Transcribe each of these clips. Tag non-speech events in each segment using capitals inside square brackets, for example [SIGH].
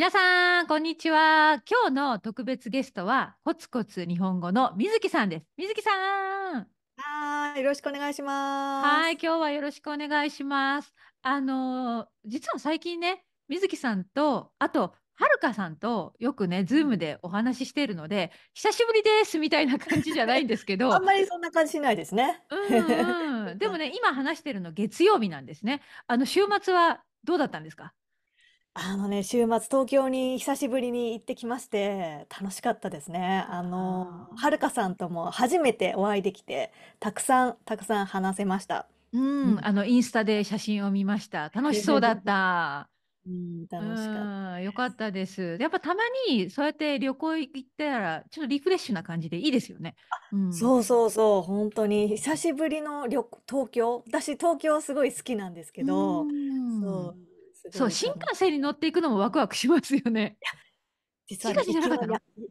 皆さん、こんにちは。今日の特別ゲストは、コツコツ日本語の水木さんです。水木さん。はい、よろしくお願いします。はい、今日はよろしくお願いします。あのー、実は最近ね、水木さんと、あと、はるかさんとよくね、ズームでお話ししているので、久しぶりですみたいな感じじゃないんですけど。[LAUGHS] あんまりそんな感じしないですね。うん、うん、でもね、[LAUGHS] 今話してるの月曜日なんですね。あの週末はどうだったんですか。あのね、週末東京に久しぶりに行ってきまして、楽しかったですね。あの、はるかさんとも初めてお会いできて、たくさんたくさん話せました。うん、あの、インスタで写真を見ました。楽しそうだった。[LAUGHS] うん、う楽しかったん、よでかっす。たです。やっぱたまにそうやって旅行行ったら、ちょっとリフレッシュな感じでいいですよね。うん。そうそうそう、ほんとに久しぶりのりょ東京。私東京すごい好きなんですけうど、そう。そう新幹線に乗っていくのもワクワクしますよね。[LAUGHS] 実は、ね、じゃ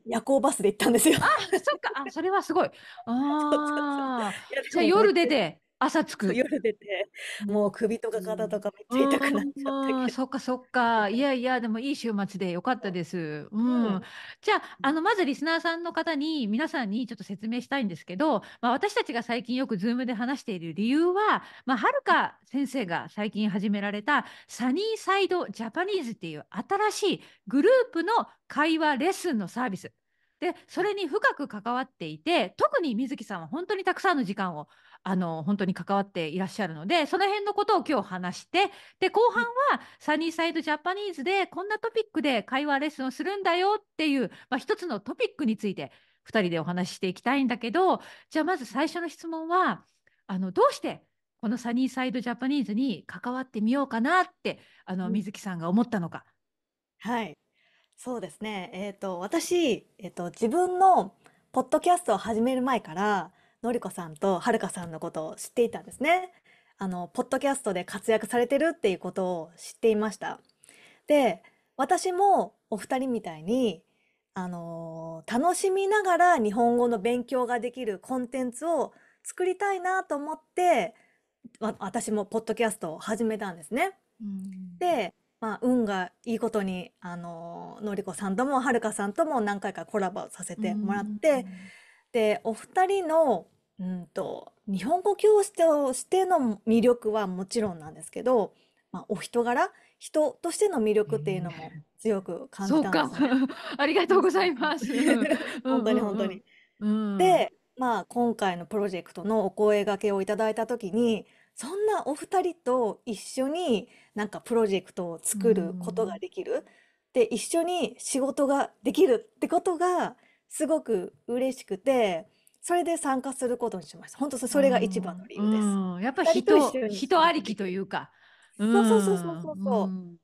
夜行バスで行ったんですよ。あそっかあそれはすごい。[LAUGHS] ああじゃあ夜出て朝着く。夜出て、もう首とか肩とかめっちゃ痛くなっちゃったけど。そっかそっか。いやいや、でもいい週末でよかったです。うん。うん、じゃあ、あの、まずリスナーさんの方に、皆さんにちょっと説明したいんですけど、まあ、私たちが最近よくズームで話している理由は、はるか先生が最近始められた、サニーサイドジャパニーズっていう新しいグループの会話レッスンのサービス。でそれに深く関わっていて特に水木さんは本当にたくさんの時間をあの本当に関わっていらっしゃるのでその辺のことを今日話してで後半はサニーサイドジャパニーズでこんなトピックで会話レッスンをするんだよっていう、まあ、一つのトピックについて2人でお話ししていきたいんだけどじゃあまず最初の質問はあのどうしてこのサニーサイドジャパニーズに関わってみようかなってあの、水木さんが思ったのか。はいそうですね。えっと、私、えっと、自分のポッドキャストを始める前から、のりこさんとはるかさんのことを知っていたんですね。あの、ポッドキャストで活躍されてるっていうことを知っていました。で、私もお二人みたいに、あの楽しみながら日本語の勉強ができるコンテンツを作りたいなと思って、私もポッドキャストを始めたんですね。で、まあ、運がいいことに、あののりこさんともはるかさんとも何回かコラボさせてもらって、で、お二人の、うんと、日本語教師としての魅力はもちろんなんですけど、まあ、お人柄、人としての魅力っていうのも強く感じたんです、ね、[LAUGHS] ありがとうございます。本当に本当に。うんうんうん、で、まあ、今回のプロジェクトのお声がけをいただいた時に、そんなお二人と一緒になんかプロジェクトを作ることができる。で、一緒に仕事ができるってことがすごく嬉しくて、それで参加することにしました。本当それが一番の理由です。ん、うん、やっぱり人人人、ありきというか、うそうそうそうそうそうう。ん。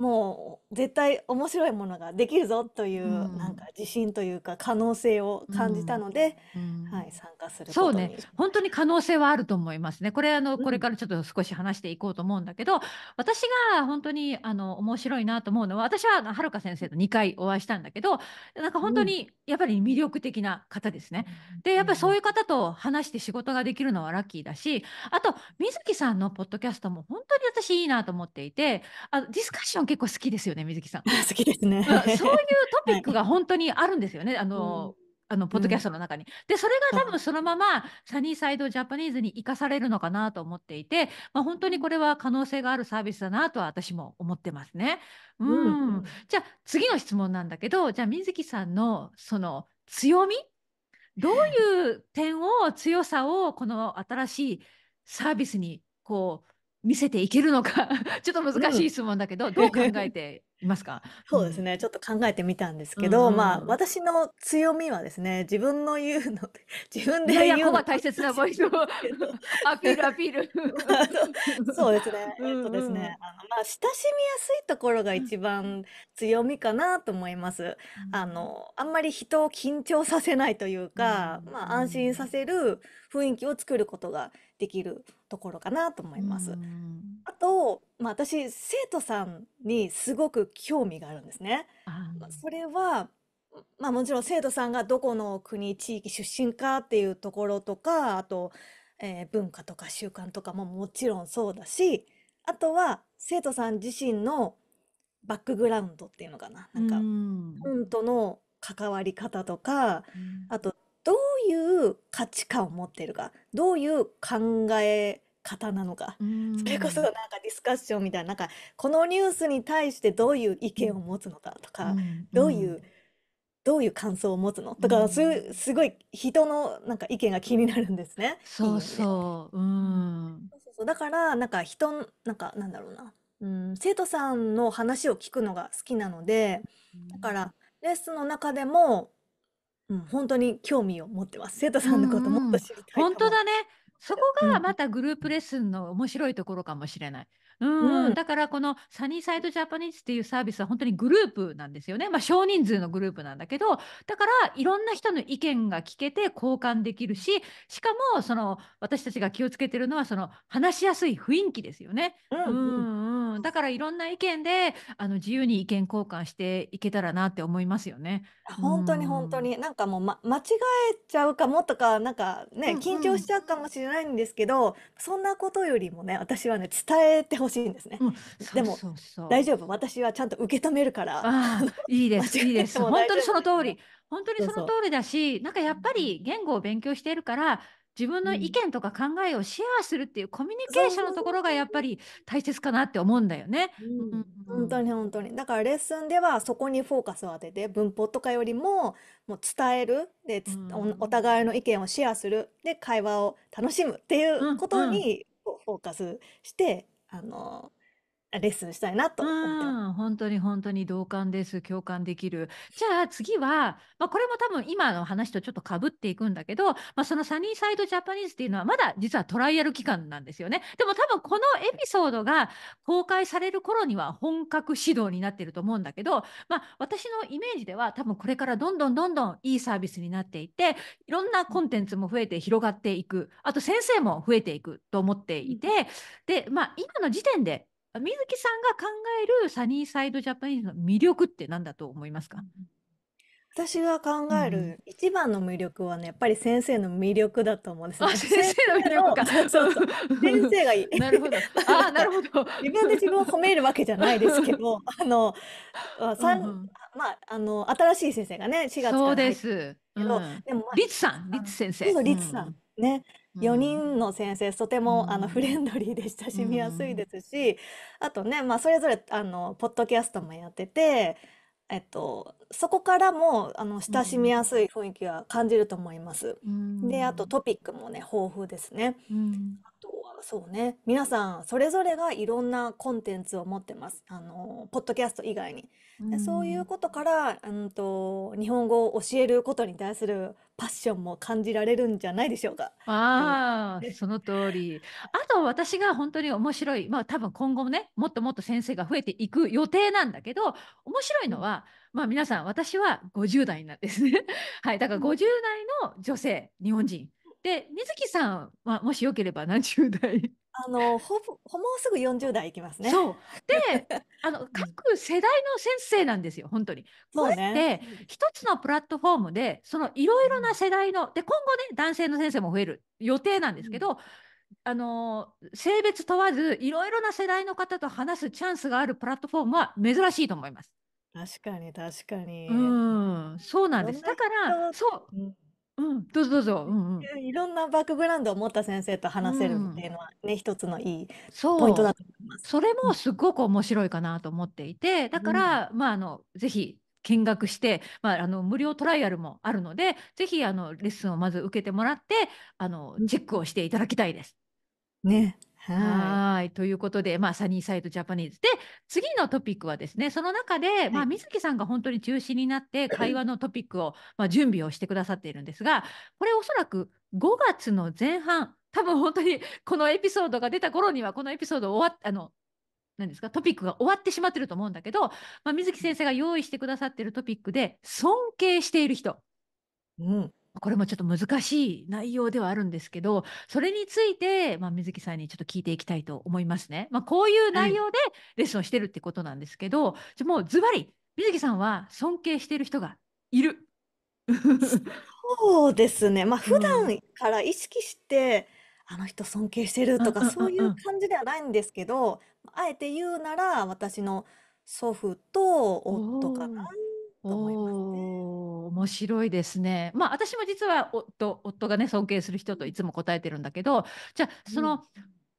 もう絶対面白いものができるぞという、うんなんか自信というか可能性を感じたので、うんはい、参加するこそうね本当に可能性はあると思いますね。これあのこれからちょっと少し話していこうと思うんだけど私が本当にあの面白いなと思うのは私ははるか先生と2回お会いしたんだけどなんか本当にやっぱり魅力的な方ですね。でやっぱりそういう方と話して仕事ができるのはラッキーだしあと水木さんのポッドキャストも本当に私いいなと思っていてあディスカッション結構好きですよね、水木さん。[LAUGHS] 好きですね。そういうトピックが本当にあるんですよね。あの、うんあのポッドキャストの中に。うん、でそれが多分そのままサニーサイドジャパニーズに生かされるのかなと思っていて、まあ、本当にこれは可能性があるサービスだなとは私も思ってますね。うん、うん、じゃあ次の質問なんだけどじゃあ水木さんのその強みどういう点を強さをこの新しいサービスにこう見せていけるのか [LAUGHS] ちょっと難しい質問だけど、うん、どう考えていますか [LAUGHS] そうですね、ちょっと考えてみたんですけど、うん、まあ私の強みはですね自分の言うの [LAUGHS] 自分で言うのは大切なポイントアピールアピール、そうですね、うんうん、えっとですねあのまあ親しみやすいところが一番強みかなと思います、うん、あのあんまり人を緊張させないというか、うん、まあ安心させる雰囲気を作ることができるところかなと思います。あと、まあ、私生徒さんにすごく興味があるんですね。まあ、それはまあ、もちろん生徒さんがどこの国地域出身かっていうところとかあと、えー文化とか習慣とかももちろんそうだしあとは生徒さん自身のバックグラウンドっていうのかななんか本との関わり方とかあとういう価値観を持ってるかどういう考え方なのか、それこそなんかディスカッションみたいななんかこのニュースに対してどういう意見を持つのかとか、うどういう、どういう感想を持つのとか、すすごい人のなんか意見が気になるんですね。そうそう、うん、そうそうだからなんか人なんかなんだろうな、うん、生徒さんの話を聞くのが好きなのでだからレッスンの中でもうん、本当に興味を持ってます。生徒さんのこともっと知りたい、本当だね。そこがまたグループレッスンの面白いところかもしれない。うん、だからこのサニーサイドジャパニーズっていうサービスは本当にグループなんですよね。まあ、少人数のグループなんだけど、だからいろんな人の意見が聞けて交換できるし、しかもその私たちが気をつけてるのはその話しやすい雰囲気ですよね。うん、うん、だからいろんな意見であの自由に意見交換していけたらなって思いますよね。本当に本当に、うん、なんかもう、ま、間違えちゃうかもとか、なんかね、緊張しちゃうかもしれないんですけど、うんうん、そんなことよりもね、私はね、伝えてほしい。しいんですね。でも大丈夫私はちゃんと受け止めるから。いいですいいです本当にその通り本当にその通りだしなんかやっぱり言語を勉強しているから自分の意見とか考えをシェアするっていうコミュニケーションのところがやっぱり大切かなって思うんだよね。本当に本当にだからレッスンではそこにフォーカスを当てて文法とかよりももう伝えるで、うん、お互いの意見をシェアするで会話を楽しむっていうことにフォーカスしてあのレッスンしたいなと思って本当に本当に同感です。共感できる。じゃあ次は、まあ、これも多分今の話とちょっとかぶっていくんだけど、まあ、そのサニーサイドジャパニーズっていうのはまだ実はトライアル期間なんですよね。でも多分このエピソードが公開される頃には本格指導になってると思うんだけど、まあ、私のイメージでは多分これからどんどんどんどんいいサービスになっていって、いろんなコンテンツも増えて広がっていく。あと先生も増えていくと思っていて、で、まあ今の時点で水木さんが考えるサニーサイドジャパニーズの魅力って何だと思いますか私が考える一番の魅力はね、やっぱり先生の魅力だと思うんです、ね、先生の魅力か。[LAUGHS] そうそう先生がいい。[LAUGHS] なるほど。あ [LAUGHS] なるほど。自分で自分を褒めるわけじゃないですけど、あの、あ、さん、うん、まあ、あの、新しい先生がね、4月からそうです。うん、でも、まあ、律さん、律先生。そう、さん。ね、4人の先生とてもあのフレンドリーで親しみやすいですしあとね、まあ、それぞれあのポッドキャストもやってて、えっと、そこからもあの親しみやすい雰囲気は感じると思います。であとトピックもね豊富ですね。そうね。皆さん、それぞれがいろんなコンテンツを持ってます。あの、ポッドキャスト以外に。うでそういうことから、うんと、日本語を教えることに対するパッションも感じられるんじゃないでしょうか。ああ、その通り。あと私が本当に面白い、まあ多分今後もね、もっともっと先生が増えていく予定なんだけど、面白いのは、うん、まあ皆さん、私は50代なんですね。はい、だから50代の女性、日本人。で水木さんはもしよければ何十代あのほぼもうすぐ40代いきますね。そうで [LAUGHS] あの各世代の先生なんですよ本当に。こうって一つのプラットフォームでそのいろいろな世代ので今後ね男性の先生も増える予定なんですけど。うんあの性別問わずいろいろな世代の方と話すチャンスがあるプラットフォームは珍しいと思います。確かに確かに。うん、そうなんです。だから、そう、うん、うん、どうぞどうぞ。うんうん、いろんなバックグラウンドを持った先生と話せるっていうのはね、うん、一つのいいポイントだと思います。それもすごく面白いかなと思っていて、だから、まああのぜひ見学して、まあ、あの無料トライアルもあるのでぜひあのレッスンをまず受けてもらってあのチェックをしていただきたいです。ね、はい。ということで、まあ、サニーサイドジャパニーズ。で、次のトピックはですね、その中で、はい、まあ、水木さんが本当に中心になって、[CLEARS THROAT] 会話のトピックを、まあ、準備をしてくださっているんですが、これおそらく5月の前半、多分本当にこのエピソードが出た頃には、このエピソード終わっあの、何ですか、トピックが終わってしまってると思うんだけど、まあ、水木先生が用意してくださってるトピックで、尊敬している人。うん。これもちょっと難しい内容ではあるんですけど、それについて、まあ、水木さんにちょっと聞いていきたいと思いますね。まあ、こういう内容でレッスンをしてるってことなんですけど、はい、じゃもうズバリ、水木さんは尊敬している人がいる。そうですね。まあ、普段から意識して、うん、あの人尊敬してるとか、そういう感じではないんですけど、あえて言うなら、私の祖父と夫かなと思いますね。面白いですね。まあ私も実は夫夫がね尊敬する人といつも答えてるんだけどじゃあその、うん、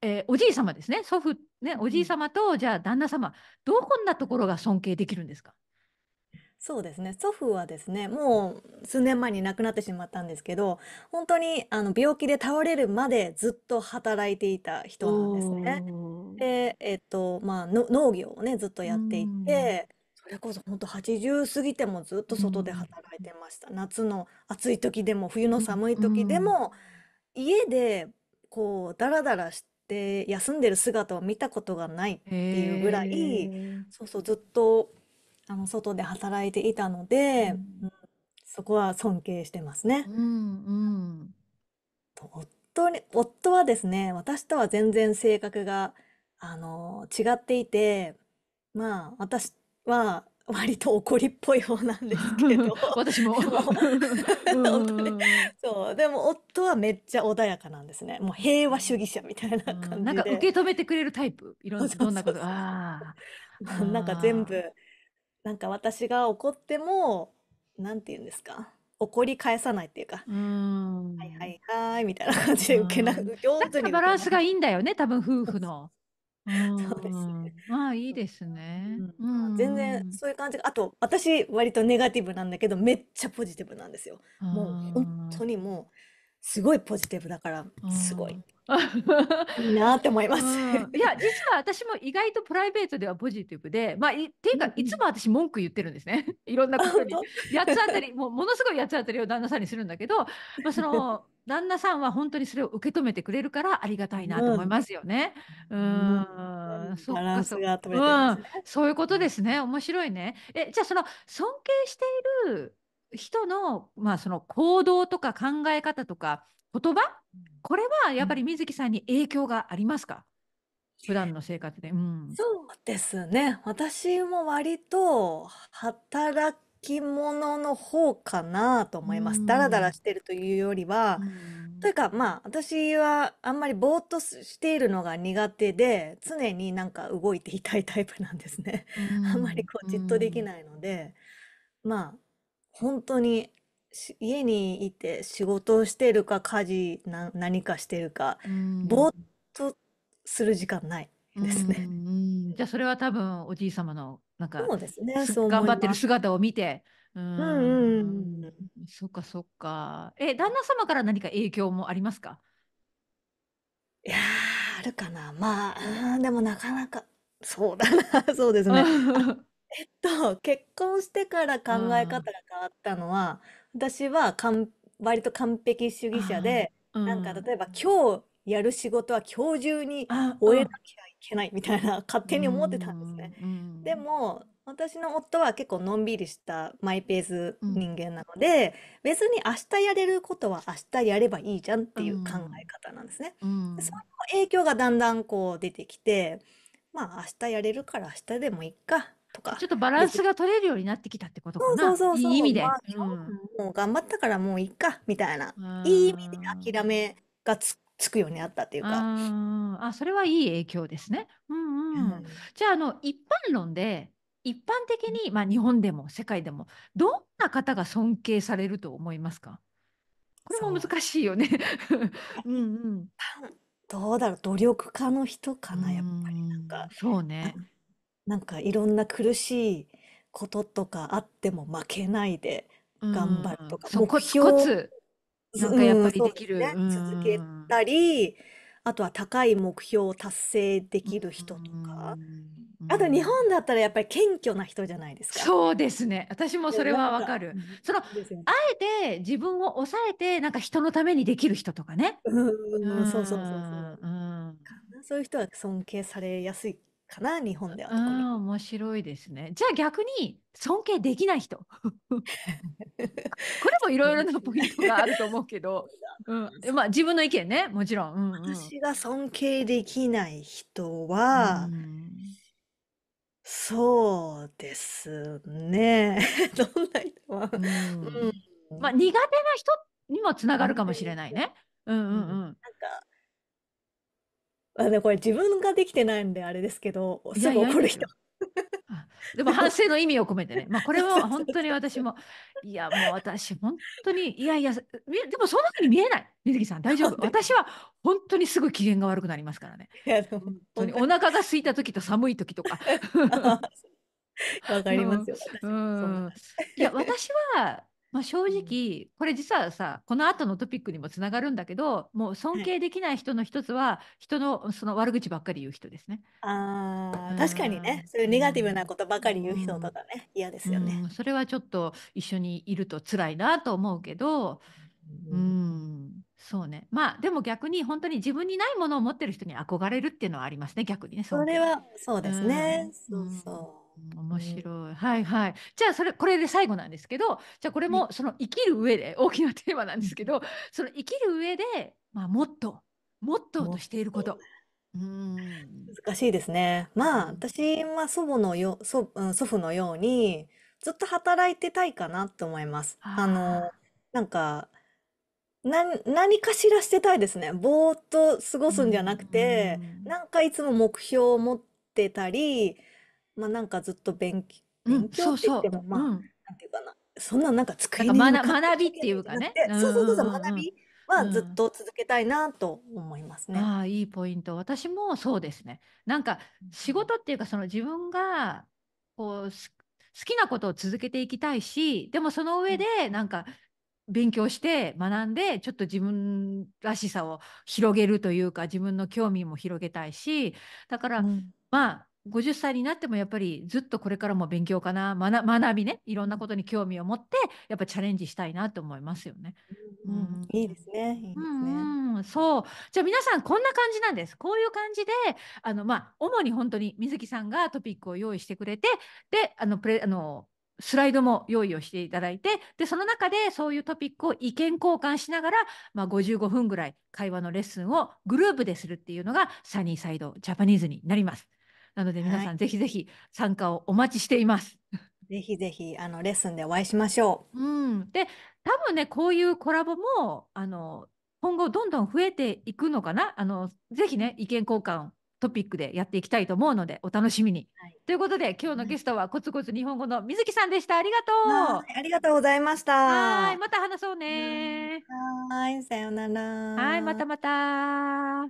えー、おじい様ですね祖父ねおじい様と、うん、じゃあ旦那様どこんなところが尊敬できるんですかそうですね。祖父はですね、もう数年前に亡くなってしまったんですけど、本当にあの病気で倒れるまでずっと働いていた人なんですね。で、えっと、まあ、農業をね、ずっとやっていて、それこそ本当八十過ぎてもずっと外で働いてました。夏の暑い時でも冬の寒い時でん。も家でこうダラダラして休んでる姿を見たことがないっていうぐらい、そうそうずっとあの外で働いていたので、うんん。そこは尊敬してますうね。んうん。夫に、夫はですね、私とは全然性格が、あの、違っていて、まあ、私は、割と怒りっぽい方なんですけど、[LAUGHS] 私も。でも、うんうんうんうん。そう、でも夫はめっちゃ穏やかなんですね。もう平和主義者みたいな感なんじかで。受け止めてくれるタイプ？いろそうどんなこうとそう。ああ、[LAUGHS] なんか全部、なんか私が怒っても、なんて言うんですか、怒り返さないっていうか、うーはいはいはいみたいな感じうで受けな上手らにバ受ラけンスがいいんだよね、多分夫婦の。そうですね。ああ、いいですね。うん、全うう然ん。そういう感じが、あと私割とネガティブなんだけど、めっちゃポジティブなんですよ。もう本当にもうすごいポジティブだから、すごい [LAUGHS] いいなって思います。いや、実は私も意外とプライベートではポジティブで、まあ、いっていうか、いつも私文句言ってるんですね。[LAUGHS] いろんなことに。八つ当たり、もうものすごい八つ当たりを旦那さんにするんだけど、まあ、その、旦那さんは本当にそれを受け止めてくれるからありがたいなと思いますよね。うん、うん、そうかそう、ね、うん、そういうことですね。面白いね。え、じゃあその尊敬している人のまあその行動とか考え方とか言葉、これはやっぱり水木さんに影響がありますか？うん、普段の生活で、うん、そうですね。私も割と働着物の方かなと思います。ダラダラしてるというよりは、というかまあ私はあんまりぼーっとしているのが苦手で、常になんか動いていたいタイプなんですね。あんまりこうじっとできないので、まあ本当に家にいて仕事をしてるか家事な何かしてるか、ぼーっとする時間ない。ですね。[LAUGHS] じゃあそれは多分おじい様のなんかそうですね、ね、頑張ってる姿を見て。うんうんうんそっかそっか。え旦那様から何か影響もありますかいやあるかなまあでもなかなかそうだな [LAUGHS] そうですね。えっと結婚してから考え方が変わったのは、私はかん割と完璧主義者で、うん、なんか例えば今日やる仕事は今日中に終えなきゃけないみたいな [LAUGHS] 勝手に思ってたんですね。でも私の夫は結構のんびりしたマイペース人間なので、うん、別に明日やれることは明日やればいいじゃんっていう考え方なんですね。うん、その影響がだんだんこう出てきてまあ明日やれるから明日でもいいかとかちょっとバランスが取れるようになってきたってことかなそうそうそういい意味で、まあ、もう頑張ったからもういいかみたいな、いい意味で諦めがつつくようになったっていうか。あそれはいい影響ですね。うんうん、うん、じゃああの一般論で一般的に、まあ、日本でも世界でもどんな方が尊敬されると思いますかこれも難しいよねうん、うん、どうだろう努力家の人かなやっぱりなんかそうねなんかいろんな苦しいこととかあっても負けないで頑張るとか目標コツなんかやっぱりできる。ね。続けたり、あとは高い目標を達成できる人とか。あと日本だったらやっぱり謙虚な人じゃないですか。そうですね。私もそれなはわかかる。その、あですよね。えて自分を抑えて、なんか人のためにできる人とかね。ううん、そうそうそうそう。ん、うん。そういう人は尊敬されやすいかな日本ではあ面白いですねじゃあ逆に尊敬できない人 [LAUGHS] これもいろいろなポイントがあると思うけど、うんまあ、自分の意見ねもちろん、うんうん、私が尊敬できない人は、うん、そうですね [LAUGHS] どんな人は、うん、うん、まあ苦手な人にもつながるかもしれないね。うんうんうん、なんかあ、のこれ自分ができてないんであれですけど、いすやぐいや怒る人。でも反省の意味を込めてね、まあ、これは本当に私も、いや、もう私、本当に、いやいや、みでもそんなうに見えない、水木さん、大丈夫。私は本当にすぐ機嫌が悪くなりますからね。いや、でも、本当にお腹が空いた時と寒い時とか。[LAUGHS] わかりますよ。[LAUGHS] 私もそうんいや、私はまあ、正直、これ実はさこの後のトピックにもつながるんだけどもう尊敬できない人の一つは人のその悪口ばっかり言う人ですね。ああ、確かにねそういうネガティブなことばかり言う人とかね嫌ですよね、それはちょっと一緒にいると辛いなと思うけどうんそうねまあでも逆に本当に自分にないものを持ってる人に憧れるっていうのはありますね逆にね。それはそうですね。そうそう面白い。はいはい。じゃあそれこれで最後なんですけどじゃあこれもその生きる上で大きなテーマなんですけどその生きる上で、まあ、もっと、もっととしていること。うん難しいですね。まあ私まあ、祖母のよ祖、うん、祖父のようにずっと働いてたいかなと思います。あのなんかな何かしらしてたいですね。ぼーっと過ごすんじゃなくて、うん、なんかいつも目標を持ってたり、まあ、なんかずっと勉強、うん勉強そうって言っそても、まう。あ、うん。なんていうかな、そんななんかなんかに向学、かって学びっていうじゃかなくね。て、うそうそうそうんそう、うんう学んびはずっと続けたいなと思いますね。ああ、いいポイント。私もそうですね。なんか仕事っていうか、その自分がこうす好きなことを続けていきたいし、でもその上でなんか勉強して学んで、ちょっと自分らしさを広げるというか、自分の興味も広げたいし、だからまあ50歳になってもやっぱりずっとこれからも勉強かな学びねいろんなことに興味を持ってやっぱチャレンジしたいなと思いますよね。うん、うん、いいですね。いいですね、うん、そうじゃあ皆さんこんな感じなんです。こういう感じであの、まあ、主に本当に水木さんがトピックを用意してくれてであのプレあのスライドも用意をしていただいてでその中でそういうトピックを意見交換しながら、まあ、55分ぐらい会話のレッスンをグループでするっていうのがサニーサイドジャパニーズになります。なので皆さんぜひぜひ参加をお待ちしています。[LAUGHS] ぜひぜひあのレッスンでお会いしましょう。うん、で多分ねこういうコラボもあの今後どんどん増えていくのかなあのぜひね意見交換トピックでやっていきたいと思うのでお楽しみに。はい、ということで今日のゲストはコツコツ日本語の水木さんでした。ありがとう。はありがとうございました。はいまた話そうね。はいさようなら。はいまたまた。